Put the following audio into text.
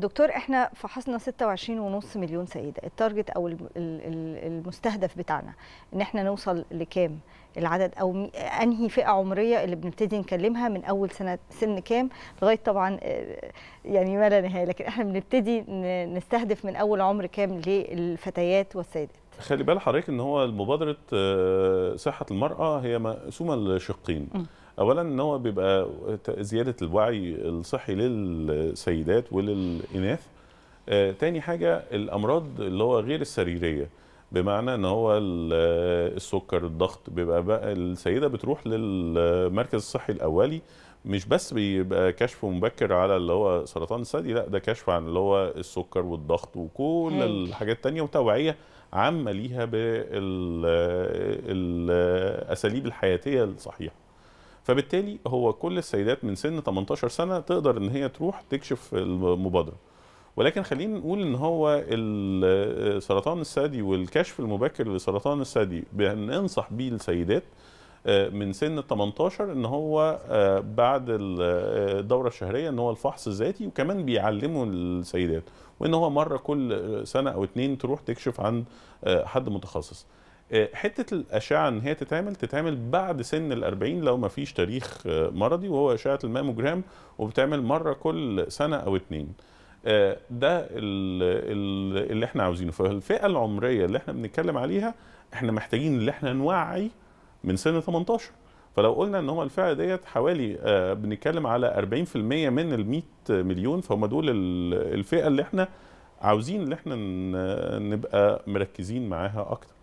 دكتور احنا فحصنا 26.5 مليون سيده التارجت او المستهدف بتاعنا ان احنا نوصل لكام العدد او انهي فئه عمريه اللي بنبتدي نكلمها من اول سنه سن كام لغايه طبعا آه، يعني ما لا نهايه لكن احنا بنبتدي نستهدف من اول عمر كام للفتيات والسيدات خلي بال حضرتك ان هو مبادره آه، صحه المراه هي مقسومه لشقين اولا ان هو بيبقى زياده الوعي الصحي للسيدات وللاناث آه، تاني حاجه الامراض اللي هو غير السريريه بمعنى ان هو آه، السكر الضغط بيبقى بقى السيده بتروح للمركز الصحي الاولي مش بس بيبقى كشف مبكر على اللي هو سرطان الثدي لا ده كشف عن اللي هو السكر والضغط وكل الحاجات التانية وتوعيه عامه ليها بالاساليب الحياتيه الصحيحه فبالتالي هو كل السيدات من سن 18 سنه تقدر ان هي تروح تكشف المبادره ولكن خلينا نقول ان هو سرطان الثدي والكشف المبكر لسرطان الثدي بننصح بيه السيدات آه، من سن 18 ان هو آه، بعد آه، الدوره الشهريه ان هو الفحص الذاتي وكمان بيعلموا السيدات وان هو مره كل سنه او اتنين تروح تكشف عن حد متخصص آه، حته الاشعه ان هي تتعمل تتعمل بعد سن ال 40 لو ما فيش تاريخ آه، مرضي وهو اشعه الماموجرام وبتعمل مره كل سنه او اتنين آه، ده اللي احنا عاوزينه فالفئه العمريه اللي احنا بنتكلم عليها احنا محتاجين ان احنا نوعي من سن 18 فلو قلنا ان هم الفئه ديت حوالي بنتكلم على 40% من ال 100 مليون فهم دول الفئه اللي احنا عاوزين ان احنا نبقى مركزين معاها اكتر